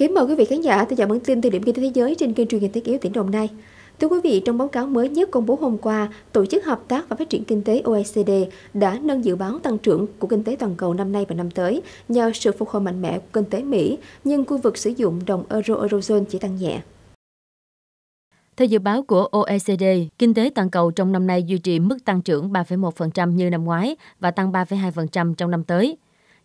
Kính mời quý vị khán giả theo dõi bản tin từ điểm kinh tế thế giới trên kênh truyền hình Thế Yếu tỉnh Đồng Nai. Thưa quý vị, trong báo cáo mới nhất công bố hôm qua, Tổ chức Hợp tác và Phát triển Kinh tế OECD đã nâng dự báo tăng trưởng của kinh tế toàn cầu năm nay và năm tới nhờ sự phục hồi mạnh mẽ của kinh tế Mỹ, nhưng khu vực sử dụng đồng euro eurozone chỉ tăng nhẹ. Theo dự báo của OECD, kinh tế toàn cầu trong năm nay duy trì mức tăng trưởng 3,1% như năm ngoái và tăng 3,2% trong năm tới.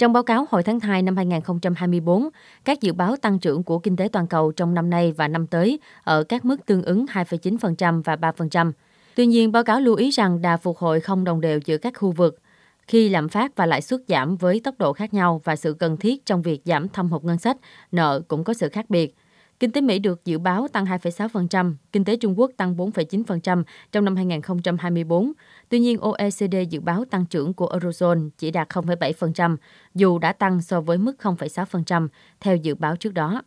Trong báo cáo hồi tháng 2 năm 2024, các dự báo tăng trưởng của kinh tế toàn cầu trong năm nay và năm tới ở các mức tương ứng 2,9% và 3%. Tuy nhiên, báo cáo lưu ý rằng đà phục hồi không đồng đều giữa các khu vực, khi lạm phát và lãi suất giảm với tốc độ khác nhau và sự cần thiết trong việc giảm thâm hụt ngân sách, nợ cũng có sự khác biệt. Kinh tế Mỹ được dự báo tăng 2,6%, kinh tế Trung Quốc tăng 4,9% trong năm 2024. Tuy nhiên, OECD dự báo tăng trưởng của Eurozone chỉ đạt 0,7%, dù đã tăng so với mức 0,6% theo dự báo trước đó.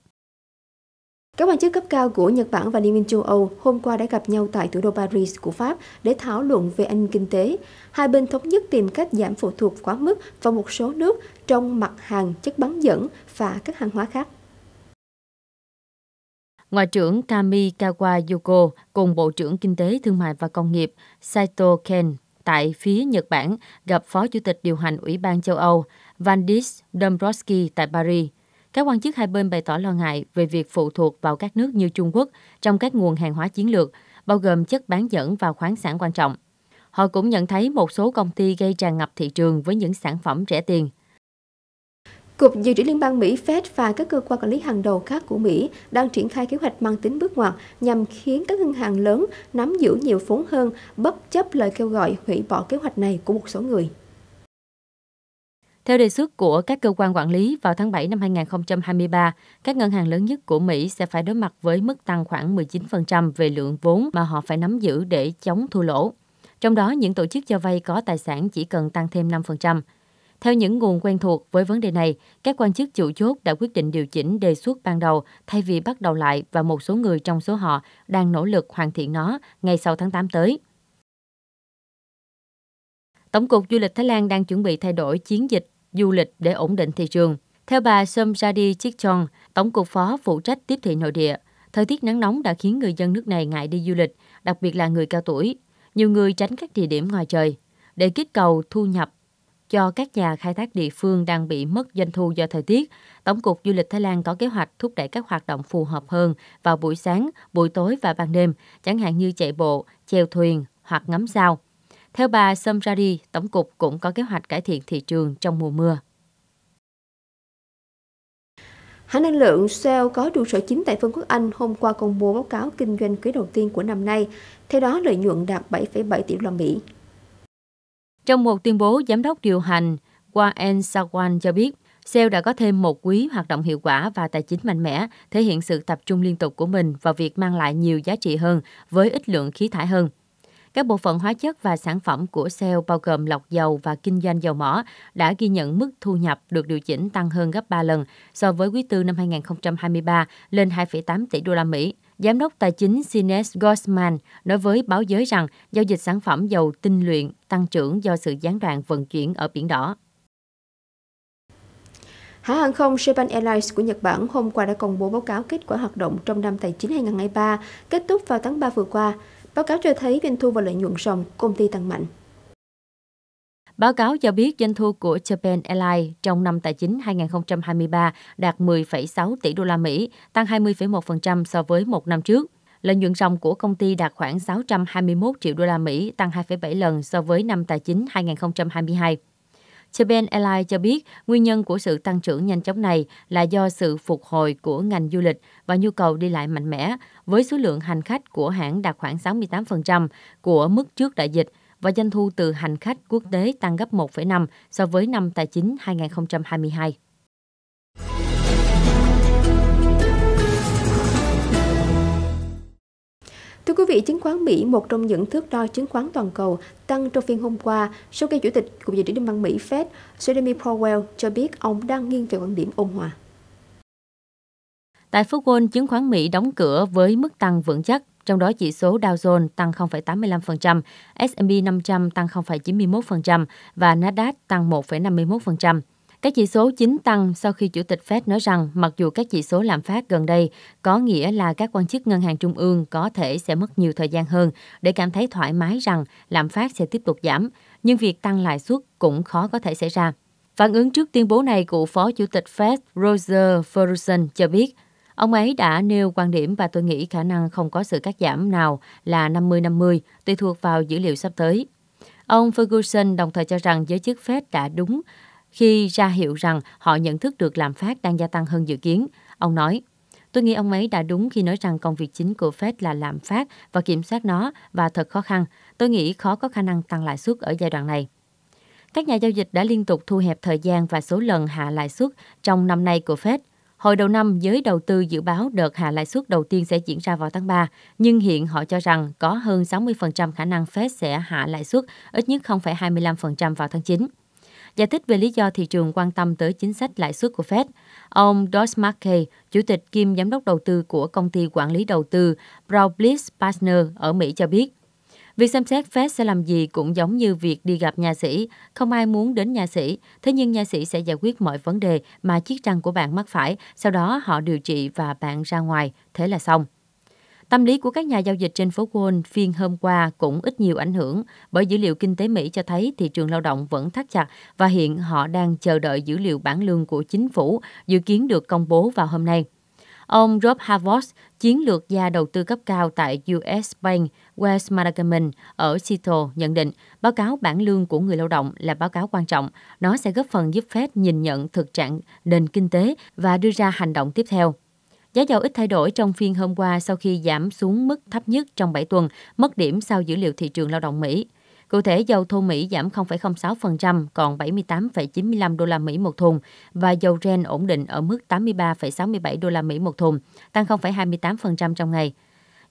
Các quan chức cấp cao của Nhật Bản và Liên minh châu Âu hôm qua đã gặp nhau tại thủ đô Paris của Pháp để thảo luận về an ninh kinh tế. Hai bên thống nhất tìm cách giảm phụ thuộc quá mức vào một số nước trong mặt hàng chất bán dẫn và các hàng hóa khác. Ngoại trưởng Kamikawa Yuko cùng Bộ trưởng Kinh tế, Thương mại và Công nghiệp Saito Ken tại phía Nhật Bản gặp Phó Chủ tịch điều hành Ủy ban châu Âu Vandis Dombrovski tại Paris. Các quan chức hai bên bày tỏ lo ngại về việc phụ thuộc vào các nước như Trung Quốc trong các nguồn hàng hóa chiến lược, bao gồm chất bán dẫn và khoáng sản quan trọng. Họ cũng nhận thấy một số công ty gây tràn ngập thị trường với những sản phẩm rẻ tiền – Cục Dự trữ Liên bang Mỹ Fed và các cơ quan quản lý hàng đầu khác của Mỹ đang triển khai kế hoạch mang tính bước ngoặt nhằm khiến các ngân hàng lớn nắm giữ nhiều vốn hơn bất chấp lời kêu gọi hủy bỏ kế hoạch này của một số người. Theo đề xuất của các cơ quan quản lý, vào tháng 7 năm 2023, các ngân hàng lớn nhất của Mỹ sẽ phải đối mặt với mức tăng khoảng 19% về lượng vốn mà họ phải nắm giữ để chống thua lỗ. Trong đó, những tổ chức cho vay có tài sản chỉ cần tăng thêm 5%. Theo những nguồn quen thuộc với vấn đề này, các quan chức chủ chốt đã quyết định điều chỉnh đề xuất ban đầu thay vì bắt đầu lại và một số người trong số họ đang nỗ lực hoàn thiện nó ngay sau tháng 8 tới. Tổng cục Du lịch Thái Lan đang chuẩn bị thay đổi chiến dịch du lịch để ổn định thị trường. Theo bà Somjadi Chikchon, Tổng cục Phó phụ trách tiếp thị nội địa, thời tiết nắng nóng đã khiến người dân nước này ngại đi du lịch, đặc biệt là người cao tuổi. Nhiều người tránh các địa điểm ngoài trời. Để kích cầu thu nhập cho các nhà khai thác địa phương đang bị mất doanh thu do thời tiết. Tổng cục Du lịch Thái Lan có kế hoạch thúc đẩy các hoạt động phù hợp hơn vào buổi sáng, buổi tối và ban đêm, chẳng hạn như chạy bộ, chèo thuyền hoặc ngắm sao. Theo bà Somrari, Tổng cục cũng có kế hoạch cải thiện thị trường trong mùa mưa. Hãng năng lượng Shell có trụ sở chính tại Vương quốc Anh hôm qua công bố báo cáo kinh doanh quý đầu tiên của năm nay, theo đó lợi nhuận đạt 7,7 tỷ đô la Mỹ, trong một tuyên bố, giám đốc điều hành Wael Sawan cho biết, Shell đã có thêm một quý hoạt động hiệu quả và tài chính mạnh mẽ, thể hiện sự tập trung liên tục của mình vào việc mang lại nhiều giá trị hơn với ít lượng khí thải hơn. Các bộ phận hóa chất và sản phẩm của Shell bao gồm lọc dầu và kinh doanh dầu mỏ đã ghi nhận mức thu nhập được điều chỉnh tăng hơn gấp 3 lần so với quý tư năm 2023 lên 2,8 tỷ đô la Mỹ. Giám đốc tài chính Sines Gossman nói với báo giới rằng giao dịch sản phẩm dầu tinh luyện tăng trưởng do sự gián đoạn vận chuyển ở Biển Đỏ. Hãng hàng không Japan Airlines của Nhật Bản hôm qua đã công bố báo cáo kết quả hoạt động trong năm tài chính 2023, kết thúc vào tháng 3 vừa qua. Báo cáo cho thấy doanh thu và lợi nhuận ròng công ty tăng mạnh. Báo cáo cho biết doanh thu của Japan Airlines trong năm tài chính 2023 đạt 10,6 tỷ đô la Mỹ, tăng 20,1% so với một năm trước. Lợi nhuận ròng của công ty đạt khoảng 621 triệu đô la Mỹ, tăng 2,7 lần so với năm tài chính 2022. Japan Airlines cho biết nguyên nhân của sự tăng trưởng nhanh chóng này là do sự phục hồi của ngành du lịch và nhu cầu đi lại mạnh mẽ, với số lượng hành khách của hãng đạt khoảng 68% của mức trước đại dịch – và doanh thu từ hành khách quốc tế tăng gấp 1,5 so với năm tài chính 2022. Thưa quý vị, chứng khoán Mỹ, một trong những thước đo chứng khoán toàn cầu, tăng trong phiên hôm qua sau khi Chủ tịch Cục Dự trữ Liên bang Mỹ Fed Jeremy Powell cho biết ông đang nghiêng về quan điểm ôn hòa. Tại phố Wall, chứng khoán Mỹ đóng cửa với mức tăng vững chắc trong đó chỉ số Dow Jones tăng 0,85%, S&P 500 tăng 0,91% và Nasdaq tăng 1,51%. Các chỉ số chính tăng sau khi Chủ tịch Fed nói rằng mặc dù các chỉ số lạm phát gần đây có nghĩa là các quan chức ngân hàng trung ương có thể sẽ mất nhiều thời gian hơn để cảm thấy thoải mái rằng lạm phát sẽ tiếp tục giảm, nhưng việc tăng lãi suất cũng khó có thể xảy ra. Phản ứng trước tuyên bố này của Phó Chủ tịch Fed Roger Ferguson cho biết Ông ấy đã nêu quan điểm và tôi nghĩ khả năng không có sự cắt giảm nào là 50-50, tùy thuộc vào dữ liệu sắp tới. Ông Ferguson đồng thời cho rằng giới chức Fed đã đúng khi ra hiệu rằng họ nhận thức được lạm phát đang gia tăng hơn dự kiến. Ông nói, Tôi nghĩ ông ấy đã đúng khi nói rằng công việc chính của Fed là lạm phát và kiểm soát nó và thật khó khăn. Tôi nghĩ khó có khả năng tăng lãi suất ở giai đoạn này. Các nhà giao dịch đã liên tục thu hẹp thời gian và số lần hạ lãi suất trong năm nay của Fed – Hồi đầu năm, giới đầu tư dự báo đợt hạ lãi suất đầu tiên sẽ diễn ra vào tháng 3, nhưng hiện họ cho rằng có hơn 60% khả năng Fed sẽ hạ lãi suất ít nhất 0,25% vào tháng 9. Giải thích về lý do thị trường quan tâm tới chính sách lãi suất của Fed, ông Dosh Mackey, chủ tịch kiêm giám đốc đầu tư của công ty quản lý đầu tư Brown Partner ở Mỹ cho biết – Việc xem xét Fed sẽ làm gì cũng giống như việc đi gặp nhà sĩ. Không ai muốn đến nhà sĩ, thế nhưng nhà sĩ sẽ giải quyết mọi vấn đề mà chiếc răng của bạn mắc phải, sau đó họ điều trị và bạn ra ngoài, thế là xong. Tâm lý của các nhà giao dịch trên phố Wall phiên hôm qua cũng ít nhiều ảnh hưởng bởi dữ liệu kinh tế Mỹ cho thấy thị trường lao động vẫn thắt chặt và hiện họ đang chờ đợi dữ liệu bản lương của chính phủ dự kiến được công bố vào hôm nay. Ông Rob Harvard, chiến lược gia đầu tư cấp cao tại US Bank West Management ở Seattle nhận định báo cáo bản lương của người lao động là báo cáo quan trọng. Nó sẽ góp phần giúp Fed nhìn nhận thực trạng nền kinh tế và đưa ra hành động tiếp theo. Giá dầu ít thay đổi trong phiên hôm qua sau khi giảm xuống mức thấp nhất trong 7 tuần, mất điểm sau dữ liệu thị trường lao động Mỹ. Cụ thể, dầu thô Mỹ giảm 0,06% còn 78,95 đô la Mỹ một thùng và dầu ren ổn định ở mức 83,67 đô la Mỹ một thùng, tăng 0,28% trong ngày.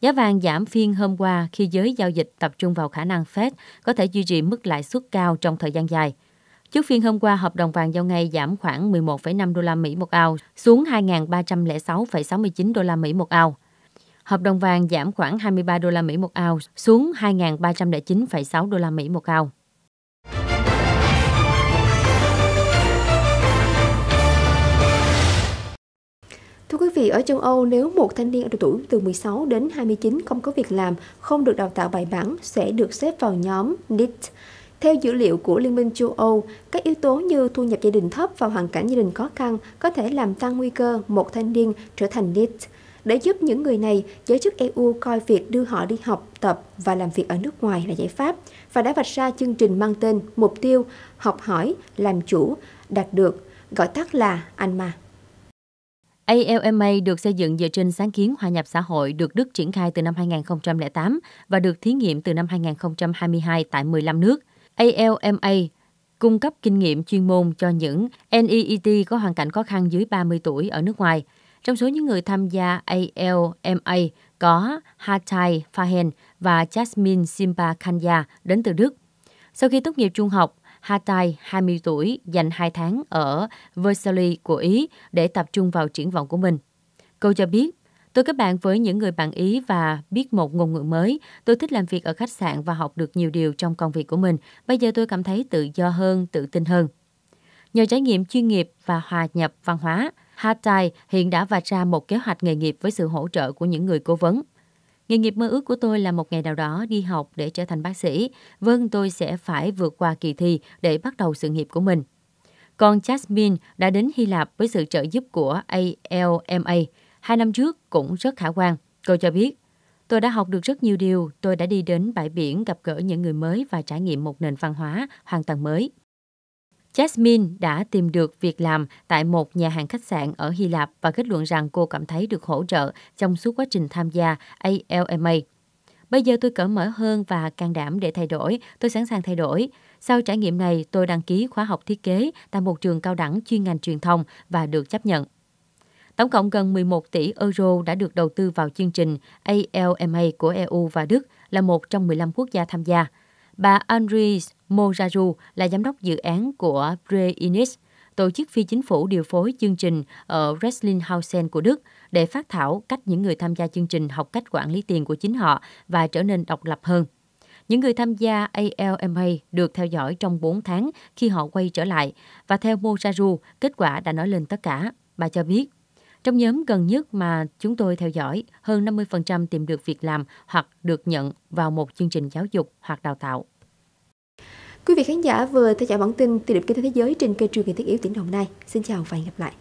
Giá vàng giảm phiên hôm qua khi giới giao dịch tập trung vào khả năng Fed có thể duy trì mức lãi suất cao trong thời gian dài. Trước phiên hôm qua, hợp đồng vàng giao ngay giảm khoảng 11,5 đô la Mỹ một ao xuống 2.306,69 đô la Mỹ một ao. Hợp đồng vàng giảm khoảng 23 đô la Mỹ một ounce xuống 2.309,6 đô la Mỹ một ounce. Thưa quý vị, ở châu Âu, nếu một thanh niên ở độ tuổi từ 16 đến 29 không có việc làm, không được đào tạo bài bản, sẽ được xếp vào nhóm NEET. Theo dữ liệu của Liên minh châu Âu, các yếu tố như thu nhập gia đình thấp và hoàn cảnh gia đình khó khăn có thể làm tăng nguy cơ một thanh niên trở thành NEET để giúp những người này, giới chức EU coi việc đưa họ đi học, tập và làm việc ở nước ngoài là giải pháp và đã vạch ra chương trình mang tên Mục tiêu Học hỏi, làm chủ, đạt được, gọi tắt là ALMA. ALMA được xây dựng dựa trên sáng kiến hòa nhập xã hội được Đức triển khai từ năm 2008 và được thí nghiệm từ năm 2022 tại 15 nước. ALMA cung cấp kinh nghiệm chuyên môn cho những NEET có hoàn cảnh khó khăn dưới 30 tuổi ở nước ngoài – trong số những người tham gia ALMA có Hatay Fahen và Jasmine Simba Kanya đến từ Đức. Sau khi tốt nghiệp trung học, Hatay, 20 tuổi, dành 2 tháng ở Versailles của Ý để tập trung vào triển vọng của mình. Cô cho biết, Tôi kết bạn với những người bạn Ý và biết một ngôn ngữ mới. Tôi thích làm việc ở khách sạn và học được nhiều điều trong công việc của mình. Bây giờ tôi cảm thấy tự do hơn, tự tin hơn. Nhờ trải nghiệm chuyên nghiệp và hòa nhập văn hóa, Hattai hiện đã vạch ra một kế hoạch nghề nghiệp với sự hỗ trợ của những người cố vấn. Nghề nghiệp mơ ước của tôi là một ngày nào đó đi học để trở thành bác sĩ. Vâng, tôi sẽ phải vượt qua kỳ thi để bắt đầu sự nghiệp của mình. Còn Jasmine đã đến Hy Lạp với sự trợ giúp của ALMA. Hai năm trước cũng rất khả quan. Cô cho biết, tôi đã học được rất nhiều điều. Tôi đã đi đến bãi biển gặp gỡ những người mới và trải nghiệm một nền văn hóa hoàn toàn mới. Jasmine đã tìm được việc làm tại một nhà hàng khách sạn ở Hy Lạp và kết luận rằng cô cảm thấy được hỗ trợ trong suốt quá trình tham gia ALMA. Bây giờ tôi cởi mở hơn và can đảm để thay đổi, tôi sẵn sàng thay đổi. Sau trải nghiệm này, tôi đăng ký khóa học thiết kế tại một trường cao đẳng chuyên ngành truyền thông và được chấp nhận. Tổng cộng gần 11 tỷ euro đã được đầu tư vào chương trình ALMA của EU và Đức là một trong 15 quốc gia tham gia. Bà Andries Moraru là giám đốc dự án của Pre-Inis, tổ chức phi chính phủ điều phối chương trình ở Recklinghausen của Đức để phát thảo cách những người tham gia chương trình học cách quản lý tiền của chính họ và trở nên độc lập hơn. Những người tham gia ALMA được theo dõi trong 4 tháng khi họ quay trở lại và theo Moraru, kết quả đã nói lên tất cả. Bà cho biết, trong nhóm gần nhất mà chúng tôi theo dõi, hơn 50% tìm được việc làm hoặc được nhận vào một chương trình giáo dục hoặc đào tạo. Quý vị khán giả vừa theo dõi bản tin tiêu điểm kinh tế thế giới trên kênh truyền hình thiết yếu tỉnh Đồng Nai. Xin chào và hẹn gặp lại.